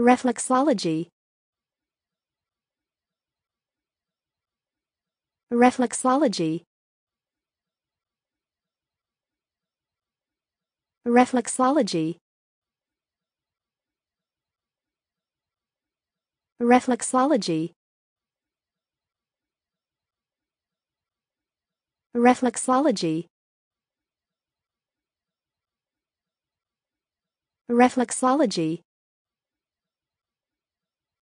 Reflexology Reflexology Reflexology Reflexology Reflexology Reflexology